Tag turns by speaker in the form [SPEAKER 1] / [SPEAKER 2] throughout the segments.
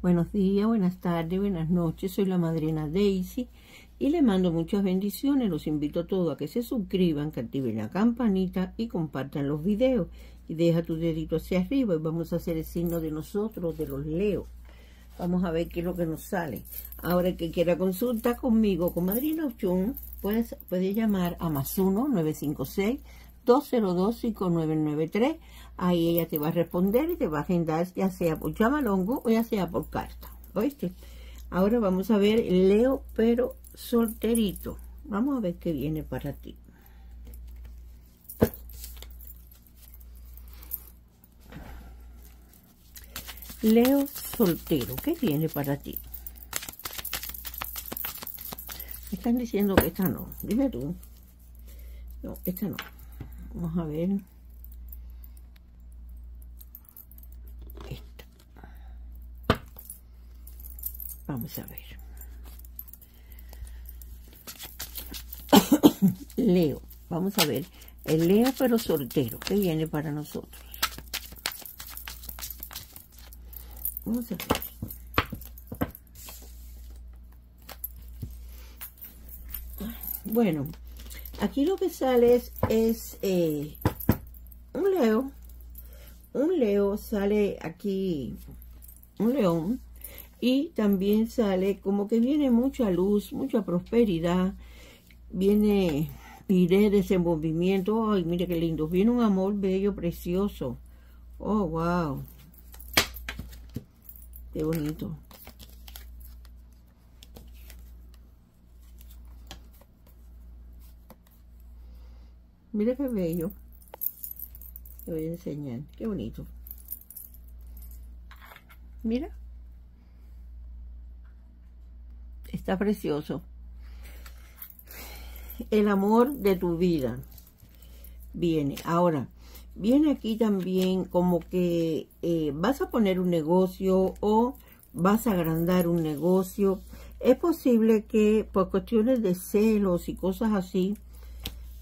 [SPEAKER 1] Buenos días, buenas tardes, buenas noches. Soy la madrina Daisy y le mando muchas bendiciones. Los invito a todos a que se suscriban, que activen la campanita y compartan los videos. Y deja tu dedito hacia arriba y vamos a hacer el signo de nosotros, de los Leo, Vamos a ver qué es lo que nos sale. Ahora, el que quiera consulta conmigo, con Madrina Ochun, pues puede llamar a más 1 956 202-5993. Ahí ella te va a responder y te va a agendar, ya sea por chamalongo o ya sea por carta. ¿Oíste? Ahora vamos a ver Leo, pero solterito. Vamos a ver qué viene para ti. Leo soltero, ¿qué viene para ti? están diciendo que esta no. Dime tú. No, esta no vamos a ver vamos a ver Leo vamos a ver el Leo pero soltero que viene para nosotros vamos a ver bueno Aquí lo que sale es, eh, un leo. Un leo sale aquí, un león. Y también sale como que viene mucha luz, mucha prosperidad. Viene iré desenvolvimiento. Ay, mire qué lindo. Viene un amor bello, precioso. Oh, wow. Qué bonito. mira qué bello te voy a enseñar qué bonito mira está precioso el amor de tu vida viene ahora viene aquí también como que eh, vas a poner un negocio o vas a agrandar un negocio es posible que por cuestiones de celos y cosas así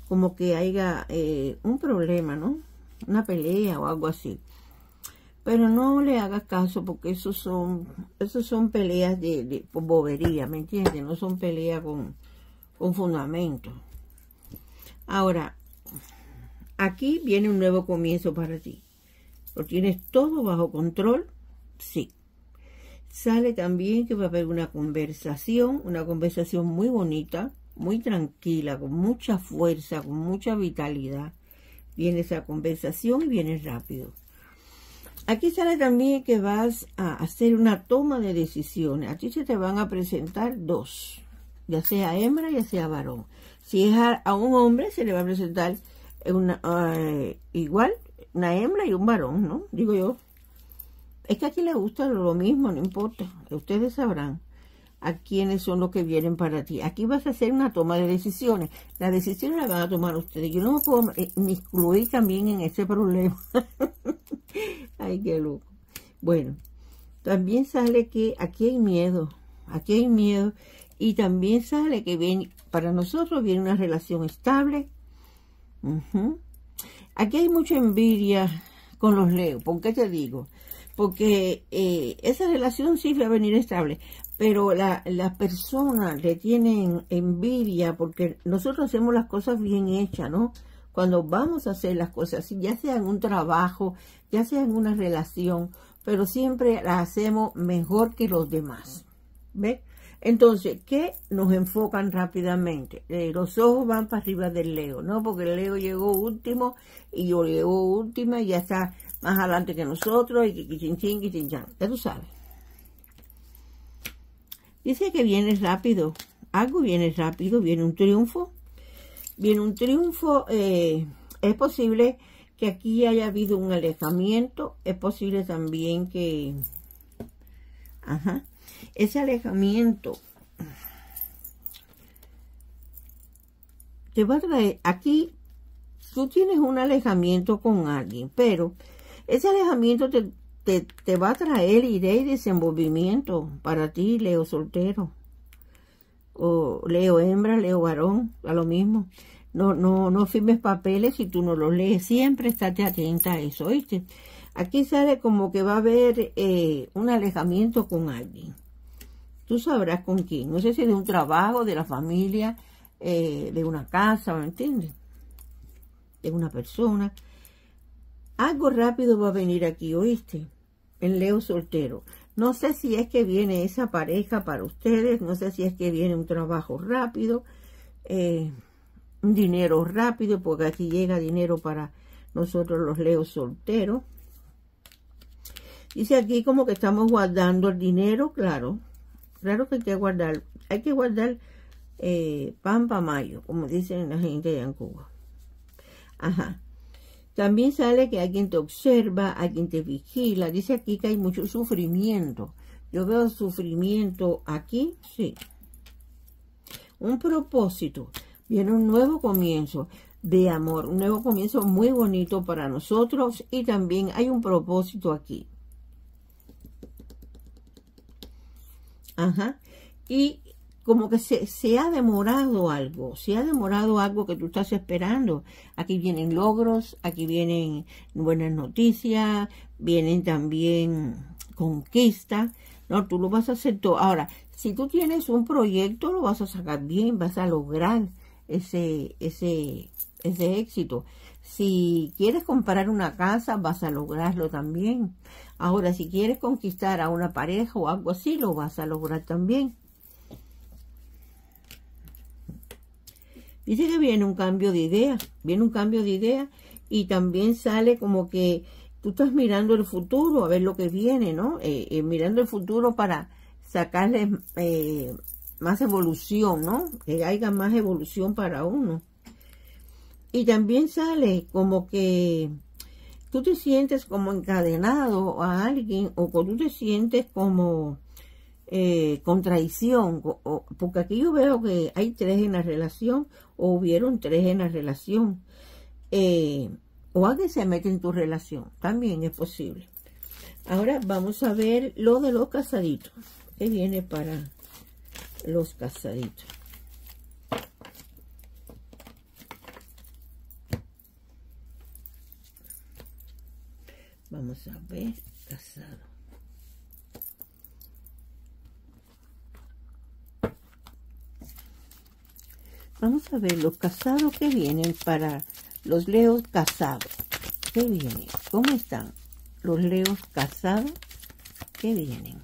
[SPEAKER 1] como que haya eh, un problema, ¿no? Una pelea o algo así. Pero no le hagas caso porque esos son, son peleas de, bobería, ¿me entiendes? No son peleas con, con fundamento. Ahora, aquí viene un nuevo comienzo para ti. ¿Lo tienes todo bajo control? Sí. Sale también que va a haber una conversación, una conversación muy bonita, muy tranquila, con mucha fuerza, con mucha vitalidad. Viene esa conversación y viene rápido. Aquí sale también que vas a hacer una toma de decisiones. aquí se te van a presentar dos, ya sea hembra, ya sea varón. Si es a, un hombre, se le va a presentar una, eh, igual una hembra y un varón, ¿no? Digo yo. Es que aquí le gusta lo mismo, no importa. Ustedes sabrán a quiénes son los que vienen para ti. Aquí vas a hacer una toma de decisiones. ...la decisión las van a tomar ustedes. Yo no me puedo eh, incluir también en este problema. Ay, qué loco. Bueno, también sale que aquí hay miedo. Aquí hay miedo. Y también sale que viene, para nosotros viene una relación estable. Aquí hay mucha envidia con los leos. ¿Por qué te digo? Porque eh, esa relación sí va a venir estable pero la, personas persona le tienen envidia porque nosotros hacemos las cosas bien hechas, ¿no? Cuando vamos a hacer las cosas, ya sea en un trabajo, ya sea en una relación, pero siempre las hacemos mejor que los demás. ¿Ves? Entonces, ¿qué nos enfocan rápidamente? Eh, los ojos van para arriba del Leo, ¿no? Porque el Leo llegó último y yo llegó última y ya está más adelante que nosotros y que chin, ching Ya tú sabes. Dice que viene rápido. Algo viene rápido, viene un triunfo. Viene un triunfo. Eh, es posible que aquí haya habido un alejamiento. Es posible también que... Ajá. Ese alejamiento te va a traer aquí tú tienes un alejamiento con alguien pero ese alejamiento te, te, va a traer idea y desenvolvimiento para ti, Leo soltero. O Leo hembra, Leo varón, a lo mismo. No, no, no firmes papeles si tú no los lees. Siempre estate atenta a eso, ¿oíste? Aquí sale como que va a haber eh, un alejamiento con alguien. Tú sabrás con quién. No sé si de un trabajo, de la familia, eh, de una casa, ¿me entiendes? De una persona. Algo rápido va a venir aquí, ¿oíste? en Leo soltero. No sé si es que viene esa pareja para ustedes, no sé si es que viene un trabajo rápido, eh, un dinero rápido, porque aquí llega dinero para nosotros los Leo solteros. Dice aquí como que estamos guardando el dinero, claro, claro que hay que guardar, hay que guardar eh, pan para mayo, como dicen la gente de Ancuba Ajá. También sale que alguien te observa, alguien te vigila. Dice aquí que hay mucho sufrimiento. Yo veo sufrimiento aquí, sí. Un propósito. Viene un nuevo comienzo de amor, un nuevo comienzo muy bonito para nosotros y también hay un propósito aquí. Ajá. Y como que se, se, ha demorado algo, se ha demorado algo que tú estás esperando. Aquí vienen logros, aquí vienen buenas noticias, vienen también conquistas, ¿no? Tú lo vas a hacer todo. Ahora, si tú tienes un proyecto, lo vas a sacar bien, vas a lograr ese, ese, ese éxito. Si quieres comprar una casa, vas a lograrlo también. Ahora, si quieres conquistar a una pareja o algo así, lo vas a lograr también. Dice que viene un cambio de idea, viene un cambio de idea y también sale como que tú estás mirando el futuro, a ver lo que viene, ¿no? Eh, eh, mirando el futuro para sacarle eh, más evolución, ¿no? Que haya más evolución para uno. Y también sale como que tú te sientes como encadenado a alguien o tú te sientes como eh, contradicción, porque aquí yo veo que hay tres en la relación o hubieron tres en la relación, eh, o alguien se mete en tu relación, también es posible. Ahora vamos a ver lo de los casaditos, que viene para los casaditos. Vamos a ver, casado. Vamos a ver los casados que vienen para los leos casados. ¿Qué vienen? ¿Cómo están los leos casados que vienen?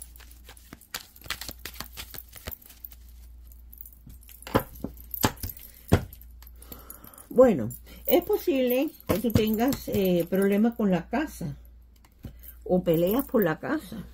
[SPEAKER 1] Bueno, es posible que tú tengas eh, problemas con la casa o peleas por la casa.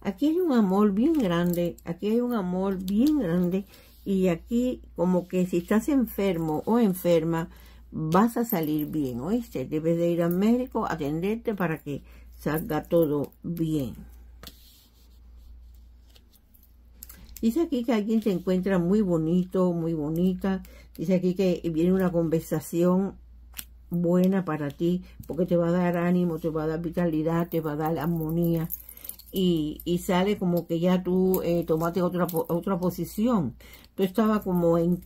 [SPEAKER 1] Aquí hay un amor bien grande, aquí hay un amor bien grande y aquí como que si estás enfermo o enferma, vas a salir bien, ¿oíste? Debes de ir al médico, atenderte para que salga todo bien. Dice aquí que alguien se encuentra muy bonito, muy bonita. Dice aquí que viene una conversación buena para ti, porque te va a dar ánimo, te va a dar vitalidad, te va a dar armonía y, sale como que ya tú eh, tomaste otra, otra posición. Tú estaba como, en,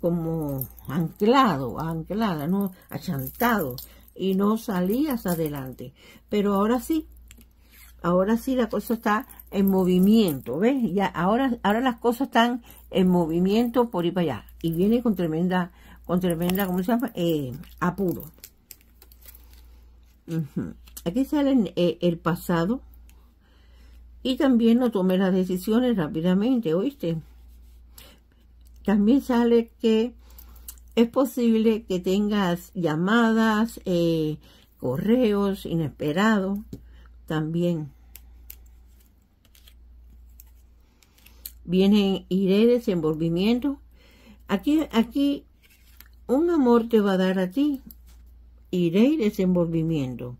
[SPEAKER 1] como anclado, anclada, no achantado y no salías adelante. Pero ahora sí, ahora sí la cosa está en movimiento, ¿ves? ahora, ahora las cosas están en movimiento por ir para allá. Y viene con tremenda, con tremenda, ¿cómo se llama? Eh, apuro. Aquí sale eh, el pasado, y también no tomé las decisiones rápidamente, ¿oíste? También sale que es posible que tengas llamadas, eh, correos inesperados también. Viene iré desenvolvimiento. Aquí, aquí un amor te va a dar a ti. Iré y desenvolvimiento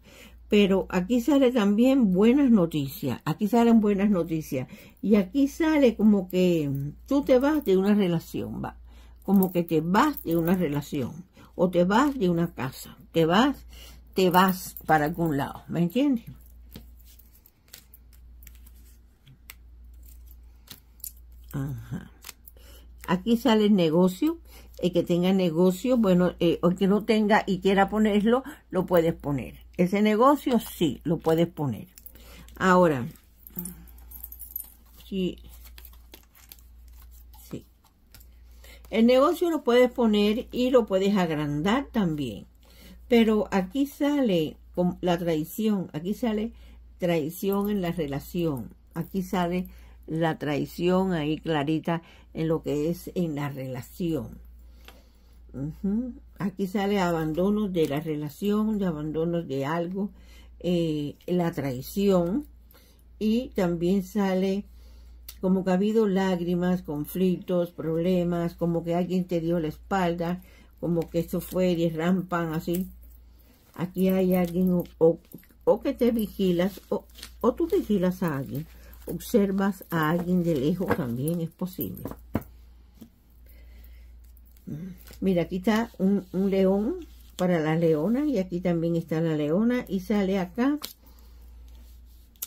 [SPEAKER 1] pero aquí sale también buenas noticias, aquí salen buenas noticias y aquí sale como que tú te vas de una relación, va, como que te vas de una relación o te vas de una casa, te vas, te vas para algún lado, ¿me entiendes? Ajá. Aquí sale el negocio, el que tenga negocio, bueno, eh, o el que no tenga y quiera ponerlo, lo puedes poner. Ese negocio sí lo puedes poner. Ahora, sí, sí. El negocio lo puedes poner y lo puedes agrandar también. Pero aquí sale la traición, aquí sale traición en la relación. Aquí sale la traición ahí clarita en lo que es en la relación. Aquí sale abandono de la relación, de abandono de algo, eh, la traición. Y también sale como que ha habido lágrimas, conflictos, problemas, como que alguien te dio la espalda, como que esto fue y rampan así. Aquí hay alguien o, que te vigilas o, tú vigilas a alguien. Observas a alguien de lejos también es posible. Mm. Mira, aquí está un, león para la leona y aquí también está la leona y sale acá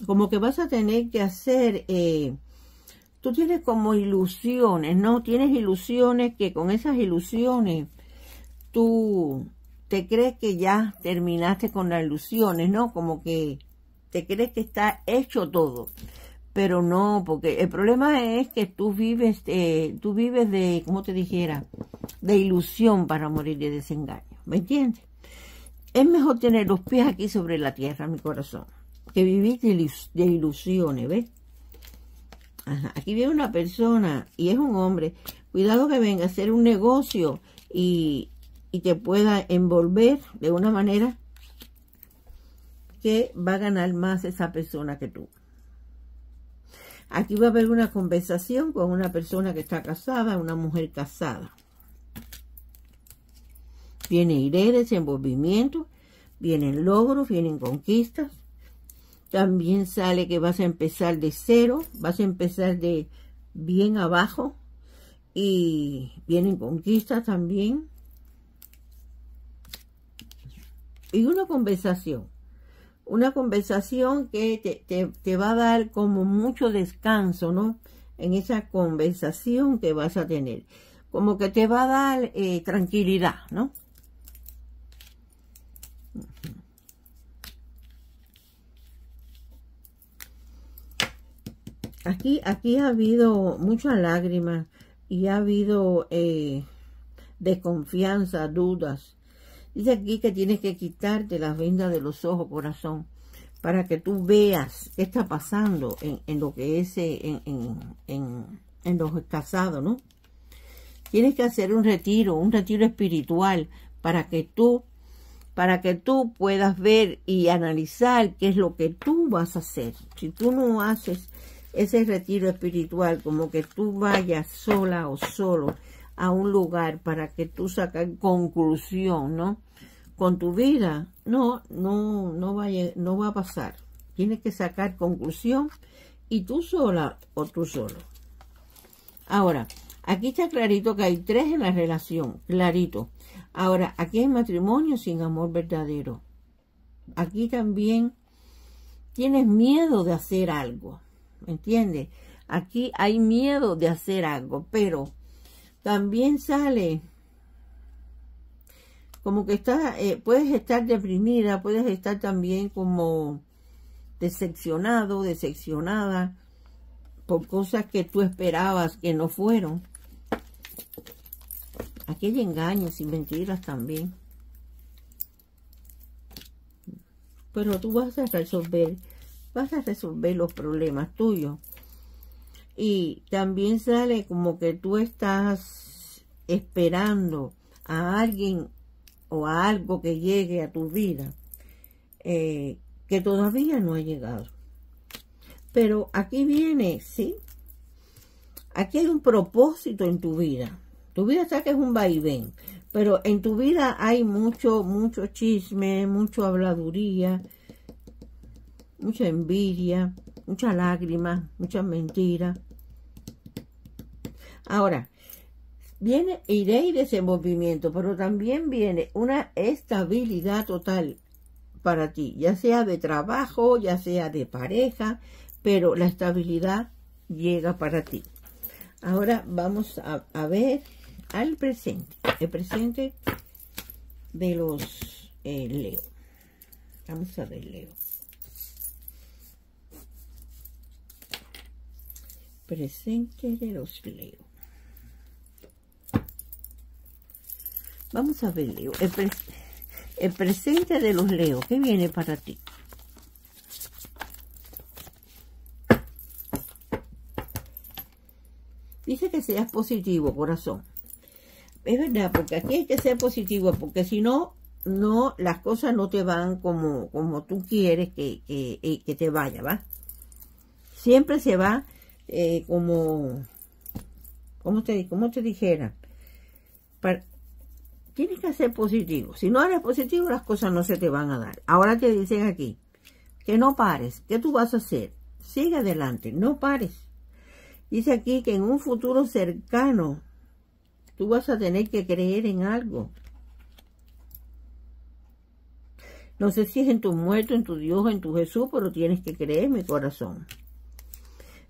[SPEAKER 1] como que vas a tener que hacer, eh, tú tienes como ilusiones, ¿no? Tienes ilusiones que con esas ilusiones tú te crees que ya terminaste con las ilusiones, ¿no? Como que te crees que está hecho todo pero no, porque el problema es que tú vives, tú vives de, como te dijera, de ilusión para morir de desengaño, ¿me entiendes? Es mejor tener los pies aquí sobre la tierra, mi corazón, que vivir de, ilusiones, ¿ves? Aquí viene una persona y es un hombre. Cuidado que venga a hacer un negocio y te pueda envolver de una manera que va a ganar más esa persona que tú. Aquí va a haber una conversación con una persona que está casada, una mujer casada. Viene iré, desenvolvimiento, vienen logros, vienen conquistas. También sale que vas a empezar de cero, vas a empezar de bien abajo y vienen conquistas también. Y una conversación una conversación que te, va a dar como mucho descanso, ¿no? En esa conversación que vas a tener. Como que te va a dar eh, tranquilidad, ¿no? Aquí, aquí ha habido muchas lágrimas y ha habido eh, desconfianza, dudas, Dice aquí que tienes que quitarte las vendas de los ojos, corazón, para que tú veas qué está pasando en, lo que es eh, en, en, en los casados, ¿no? Tienes que hacer un retiro, un retiro espiritual, para que tú para que tú puedas ver y analizar qué es lo que tú vas a hacer. Si tú no haces ese retiro espiritual, como que tú vayas sola o solo a un lugar para que tú sacas conclusión, ¿no? Con tu vida, no, no, no va, a, no va a pasar. Tienes que sacar conclusión y tú sola o tú solo. Ahora, aquí está clarito que hay tres en la relación, clarito. Ahora, aquí hay matrimonio sin amor verdadero. Aquí también tienes miedo de hacer algo, ¿me entiendes? Aquí hay miedo de hacer algo, pero también sale como que está, eh, puedes estar deprimida, puedes estar también como decepcionado, decepcionada por cosas que tú esperabas que no fueron. Aquí hay engaños y mentiras también. Pero tú vas a resolver, vas a resolver los problemas tuyos y también sale como que tú estás esperando a alguien o a algo que llegue a tu vida eh, que todavía no ha llegado. Pero aquí viene, ¿sí? Aquí hay un propósito en tu vida. Tu vida está que es un vaivén, pero en tu vida hay mucho, mucho chisme, mucho habladuría, mucha envidia, muchas lágrimas, muchas mentiras. Ahora, viene iré y desenvolvimiento, pero también viene una estabilidad total para ti, ya sea de trabajo, ya sea de pareja, pero la estabilidad llega para ti. Ahora vamos a, ver al presente, el presente de los eh, Leo. Vamos a ver, Leo. Presente de los Leo. Vamos a ver, Leo. El, presente de los Leos. ¿Qué viene para ti? Dice que seas positivo, corazón. Es verdad, porque aquí hay que ser positivo, porque si no, no, las cosas no te van como, como tú quieres que, que, eh, te vaya, ¿va? Siempre se va eh, como, ¿Cómo te, como te dijera, para, Tienes que ser positivo. Si no eres positivo, las cosas no se te van a dar. Ahora te dicen aquí que no pares. ¿Qué tú vas a hacer? Sigue adelante, no pares. Dice aquí que en un futuro cercano tú vas a tener que creer en algo. No sé si es en tu muerto, en tu Dios, en tu Jesús, pero tienes que creer, mi corazón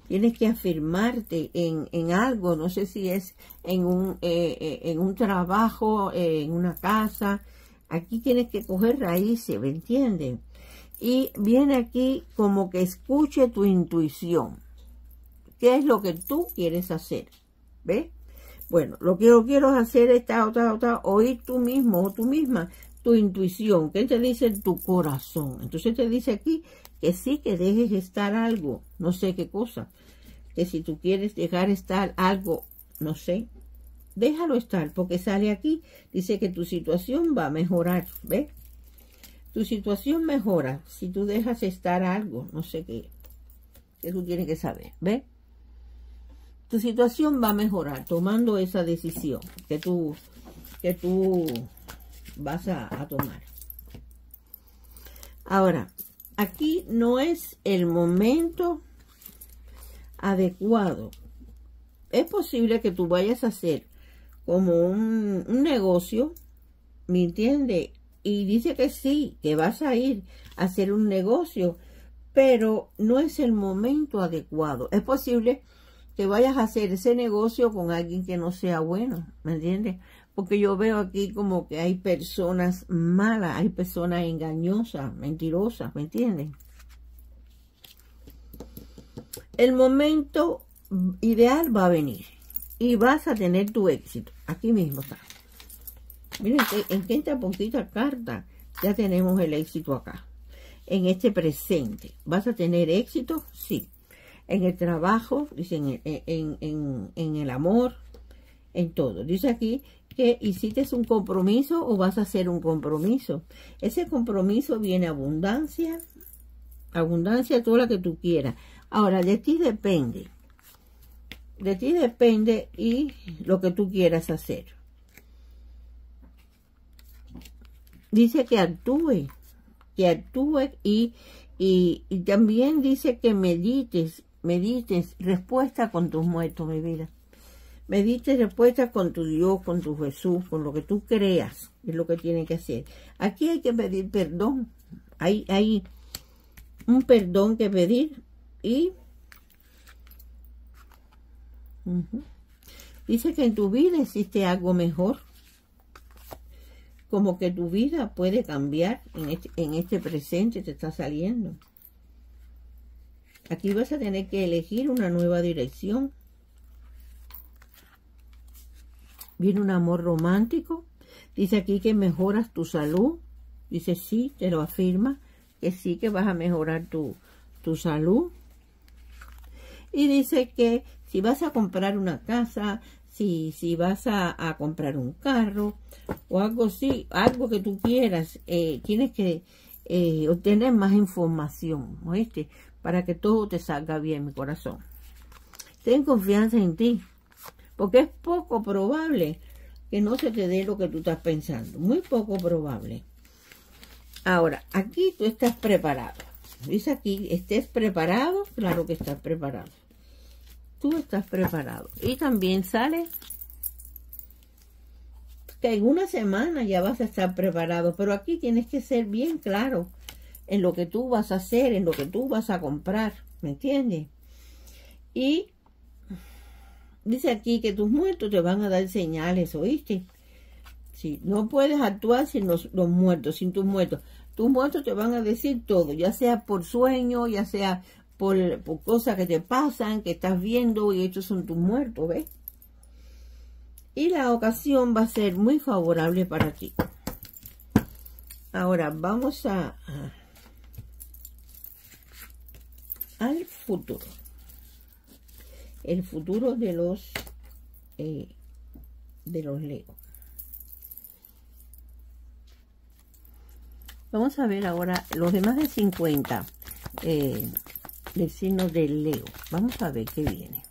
[SPEAKER 1] tienes que afirmarte en, algo, no sé si es en un, eh, eh, en un trabajo, eh, en una casa, aquí tienes que coger raíces, ¿me entienden? Y viene aquí como que escuche tu intuición, qué es lo que tú quieres hacer, ¿ves? Bueno, lo que yo quiero hacer es ta, otra oír tú mismo o tú misma tu intuición, ¿qué te dice tu corazón? Entonces te dice aquí que sí que dejes estar algo, no sé qué cosa, que si tú quieres dejar estar algo, no sé, déjalo estar, porque sale aquí, dice que tu situación va a mejorar, ve Tu situación mejora si tú dejas estar algo, no sé qué, que tú tienes que saber, ve Tu situación va a mejorar tomando esa decisión que tú, que tú vas a tomar. Ahora, aquí no es el momento adecuado. Es posible que tú vayas a hacer como un, negocio, ¿me entiende? Y dice que sí, que vas a ir a hacer un negocio, pero no es el momento adecuado. Es posible que vayas a hacer ese negocio con alguien que no sea bueno, ¿me entiendes? porque yo veo aquí como que hay personas malas, hay personas engañosas, mentirosas, ¿me entienden? El momento ideal va a venir y vas a tener tu éxito. Aquí mismo está. Miren en qué esta poquita carta ya tenemos el éxito acá. En este presente. ¿Vas a tener éxito? Sí. En el trabajo, en el amor, en todo. Dice aquí que hiciste un compromiso o vas a hacer un compromiso. Ese compromiso viene abundancia, abundancia toda la que tú quieras. Ahora, de ti depende. De ti depende y lo que tú quieras hacer. Dice que actúe, que actúe y, y, y también dice que medites, medites, respuesta con tus muertos, mi vida. Medite respuesta con tu Dios, con tu Jesús, con lo que tú creas, es lo que tienes que hacer. Aquí hay que pedir perdón. Hay, hay un perdón que pedir y... Dice que en tu vida existe algo mejor. Como que tu vida puede cambiar en este, en este presente, te está saliendo. Aquí vas a tener que elegir una nueva dirección. Viene un amor romántico. Dice aquí que mejoras tu salud. Dice sí, te lo afirma, que sí que vas a mejorar tu, salud. Y dice que si vas a comprar una casa, si, si vas a, comprar un carro o algo así, algo que tú quieras, eh, tienes que eh, obtener más información, ¿oíste? Para que todo te salga bien, mi corazón. Ten confianza en ti porque es poco probable que no se te dé lo que tú estás pensando, muy poco probable. Ahora, aquí tú estás preparado. Dice aquí, estés preparado, claro que estás preparado. Tú estás preparado. Y también sale que en una semana ya vas a estar preparado, pero aquí tienes que ser bien claro en lo que tú vas a hacer, en lo que tú vas a comprar, ¿me entiendes? Y dice aquí que tus muertos te van a dar señales, ¿oíste? Sí, no puedes actuar sin los, muertos, sin tus muertos. Tus muertos te van a decir todo, ya sea por sueño, ya sea por, cosas que te pasan, que estás viendo y estos son tus muertos, ¿ves? Y la ocasión va a ser muy favorable para ti. Ahora vamos a al futuro el futuro de los eh, de los legos vamos a ver ahora los demás de 50 vecinos eh, del signo del leo vamos a ver qué viene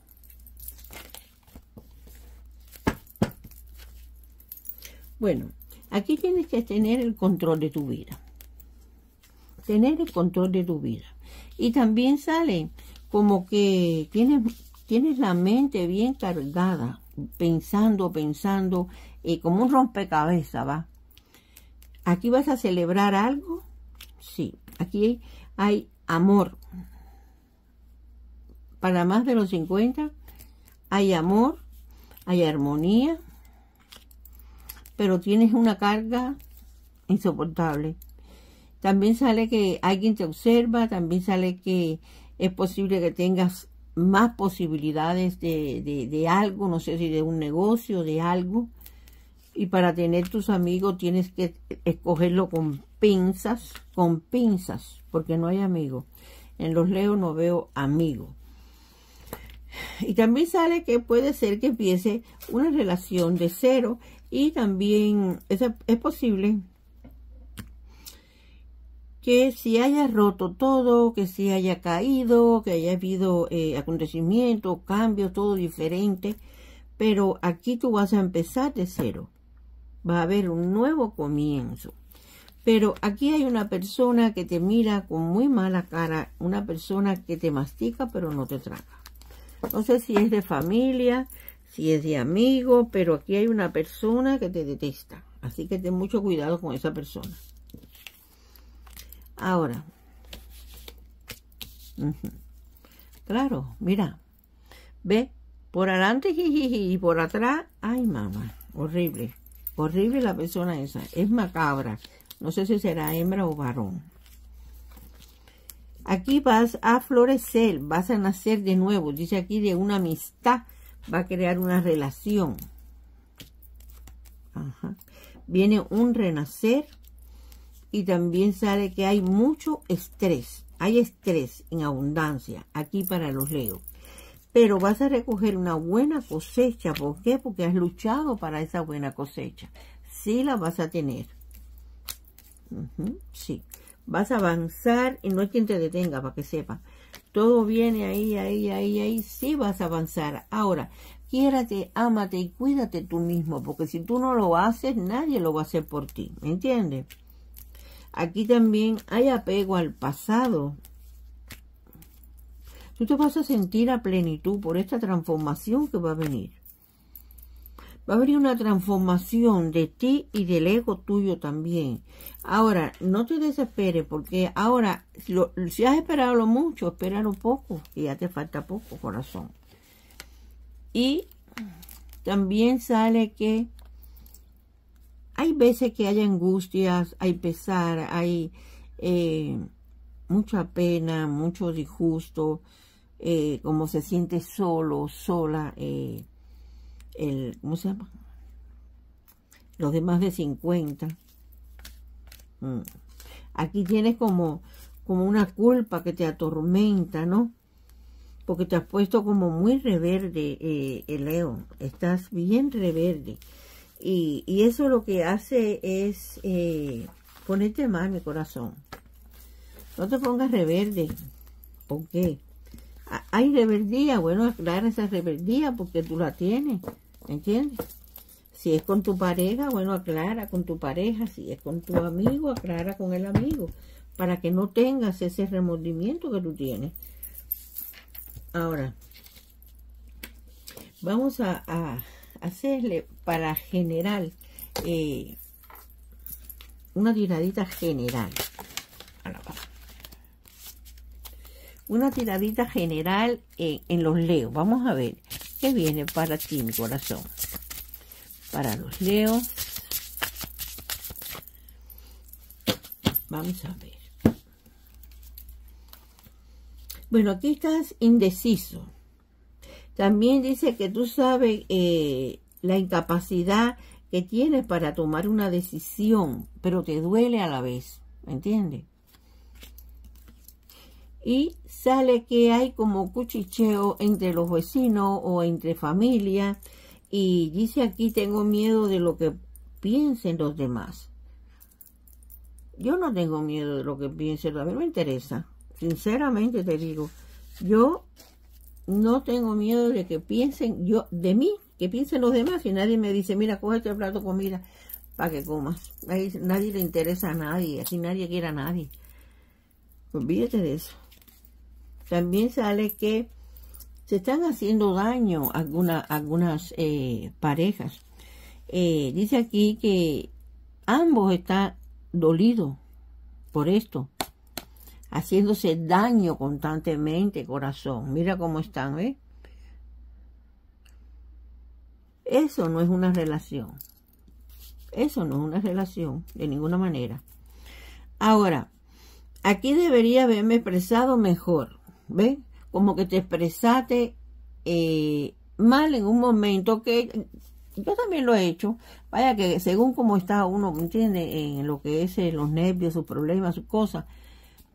[SPEAKER 1] bueno aquí tienes que tener el control de tu vida tener el control de tu vida y también sale como que tienes tienes la mente bien cargada, pensando, pensando, y como un rompecabezas, ¿va? ¿Aquí vas a celebrar algo? Sí, aquí hay amor. Para más de los 50 hay amor, hay armonía, pero tienes una carga insoportable. También sale que alguien te observa, también sale que es posible que tengas más posibilidades de, de, algo, no sé si de un negocio, de algo. Y para tener tus amigos tienes que escogerlo con pinzas, con pinzas, porque no hay amigos. En los leos no veo amigos. Y también sale que puede ser que empiece una relación de cero y también es, es posible que si hayas roto todo, que si haya caído, que haya habido eh, acontecimientos, cambios, todo diferente, pero aquí tú vas a empezar de cero. Va a haber un nuevo comienzo. Pero aquí hay una persona que te mira con muy mala cara, una persona que te mastica pero no te traga. No sé si es de familia, si es de amigo, pero aquí hay una persona que te detesta. Así que ten mucho cuidado con esa persona. Ahora. Claro, mira. Ve, por adelante y por atrás, ay mamá, horrible. Horrible la persona esa. Es macabra. No sé si será hembra o varón. Aquí vas a florecer, vas a nacer de nuevo. Dice aquí de una amistad, va a crear una relación. Viene un renacer y también sale que hay mucho estrés. Hay estrés en abundancia aquí para los leos. Pero vas a recoger una buena cosecha. ¿Por qué? Porque has luchado para esa buena cosecha. Sí la vas a tener. sí. Vas a avanzar y no hay quien te detenga para que sepa. Todo viene ahí, ahí, ahí, ahí. Sí vas a avanzar. Ahora, quiérate, ámate y cuídate tú mismo. Porque si tú no lo haces, nadie lo va a hacer por ti. ¿Me entiendes? Aquí también hay apego al pasado. Tú te vas a sentir a plenitud por esta transformación que va a venir. Va a venir una transformación de ti y del ego tuyo también. Ahora, no te desesperes porque ahora, si has esperado lo mucho, un poco, y ya te falta poco, corazón. Y también sale que hay veces que hay angustias, hay pesar, hay eh, mucha pena, mucho disgusto, eh, como se siente solo, sola, eh, el, ¿cómo se llama? Los de de 50. Mm. Aquí tienes como, como una culpa que te atormenta, ¿no? Porque te has puesto como muy reverde, eh, Leo. Estás bien reverde. Y, eso lo que hace es eh, ponerte mal, mi corazón. No te pongas reverde. ¿Por qué? Ah, hay rebeldía, bueno, aclara esa rebeldía porque tú la tienes, ¿me entiendes? Si es con tu pareja, bueno, aclara con tu pareja. Si es con tu amigo, aclara con el amigo. Para que no tengas ese remordimiento que tú tienes. Ahora, vamos a, a, hacerle para general, eh, una tiradita general. Una tiradita general eh, en los leos. Vamos a ver qué viene para ti, mi corazón. Para los leos. Vamos a ver. Bueno, aquí estás indeciso. También dice que tú sabes eh, la incapacidad que tienes para tomar una decisión, pero te duele a la vez, ¿me entiendes? Y sale que hay como cuchicheo entre los vecinos o entre familia y dice aquí tengo miedo de lo que piensen los demás. Yo no tengo miedo de lo que piensen, a mí me interesa, sinceramente te digo, yo no tengo miedo de que piensen yo de mí, que piensen los demás y nadie me dice, mira, coge este plato de comida para que comas. Ahí nadie le interesa a nadie, así nadie quiere a nadie. Olvídate de eso. También sale que se están haciendo daño alguna, algunas eh, parejas. Eh, dice aquí que ambos están dolidos por esto haciéndose daño constantemente, corazón. Mira cómo están, ¿eh? Eso no es una relación. Eso no es una relación, de ninguna manera. Ahora, aquí debería haberme expresado mejor, ¿ves? Como que te expresaste eh, mal en un momento que yo también lo he hecho. Vaya que según cómo está uno, ¿me entiende? En lo que es eh, los nervios, sus problemas, sus cosas,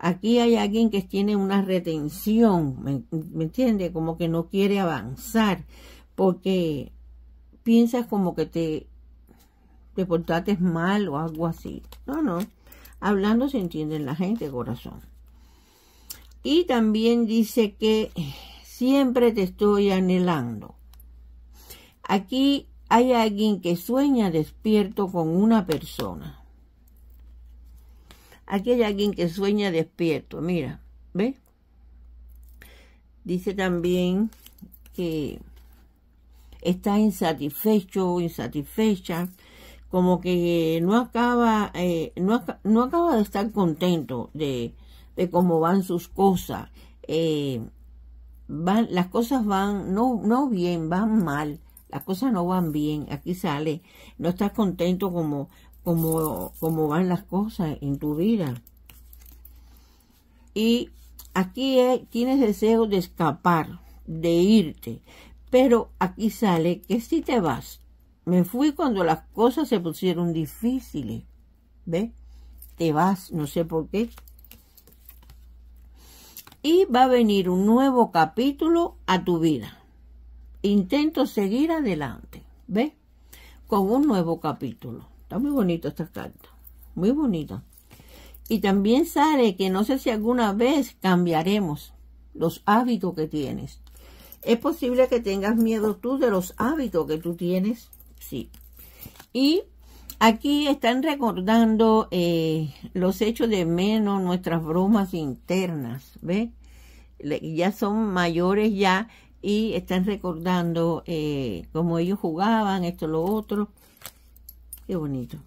[SPEAKER 1] Aquí hay alguien que tiene una retención, ¿me, entiende? Como que no quiere avanzar porque piensas como que te, te portaste mal o algo así. No, no. Hablando se entiende la gente, corazón. Y también dice que siempre te estoy anhelando. Aquí hay alguien que sueña despierto con una persona. Aquí hay alguien que sueña despierto, mira, ¿ve? Dice también que está insatisfecho insatisfecha, como que no acaba, eh, no, acaba de estar contento de, cómo van sus cosas. Eh, van, las cosas van no, no bien, van mal, las cosas no van bien, aquí sale, no estás contento como cómo, cómo van las cosas en tu vida. Y aquí tienes deseo de escapar, de irte, pero aquí sale que si te vas, me fui cuando las cosas se pusieron difíciles, ve Te vas, no sé por qué. Y va a venir un nuevo capítulo a tu vida. Intento seguir adelante, ve Con un nuevo capítulo. Está muy bonito esta carta. Muy bonita. Y también sale que no sé si alguna vez cambiaremos los hábitos que tienes. ¿Es posible que tengas miedo tú de los hábitos que tú tienes? Sí. Y aquí están recordando eh, los hechos de menos, nuestras bromas internas, ¿ves? Ya son mayores ya y están recordando eh, cómo ellos jugaban, esto, lo otro. Qué bonito.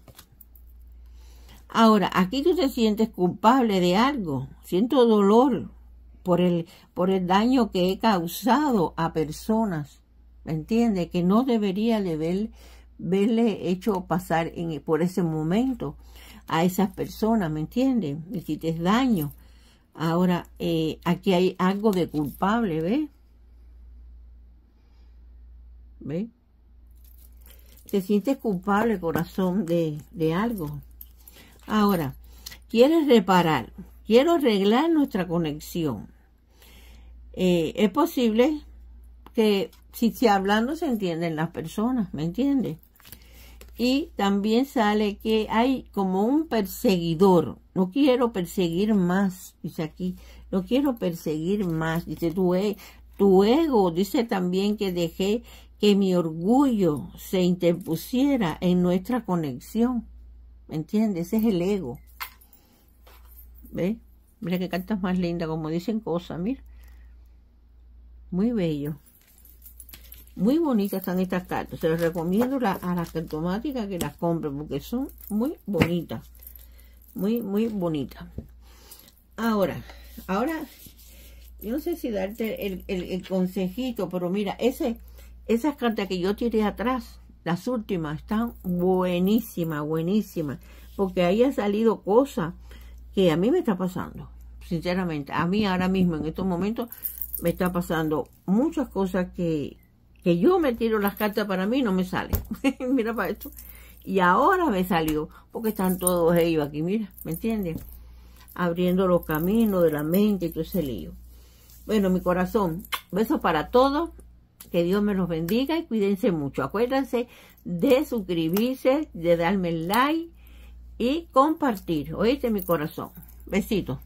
[SPEAKER 1] Ahora, aquí tú te sientes culpable de algo. Siento dolor por el, por el daño que he causado a personas. ¿Me entiendes? Que no debería de verle hecho pasar por ese momento a esas personas. ¿Me entiendes? Me quites daño. Ahora, eh, aquí hay algo de culpable, ¿ves? ¿Ves? te sientes culpable, corazón, de, de algo. Ahora, quieres reparar, quiero arreglar nuestra conexión. Eh, es posible que si, si no se entienden las personas, ¿me entiendes? Y también sale que hay como un perseguidor. No quiero perseguir más, dice aquí. No quiero perseguir más, dice tu e-, ego. Dice también que dejé que mi orgullo se interpusiera en nuestra conexión. ¿Me entiendes? Ese es el ego. ¿Ve? Mira qué cartas más linda. como dicen cosas, mira. Muy bello. Muy bonitas están estas cartas. Se las recomiendo a las cartomáticas que las compren porque son muy bonitas. Muy, muy bonitas. Ahora, ahora, yo no sé si darte el consejito, pero mira, ese esas cartas que yo tiré atrás, las últimas, están buenísimas, buenísimas, porque ahí han salido cosas que a mí me está pasando, sinceramente. A mí ahora mismo, en estos momentos, me está pasando muchas cosas que, que yo me tiro las cartas para mí y no me sale mira para esto. Y ahora me salió, porque están todos ellos aquí, mira, ¿me entiendes? Abriendo los caminos de la mente y todo ese lío. Bueno, mi corazón, besos para todos. Que Dios me los bendiga y cuídense mucho. Acuérdense de suscribirse, de darme el like y compartir. Oíste mi corazón. Besitos.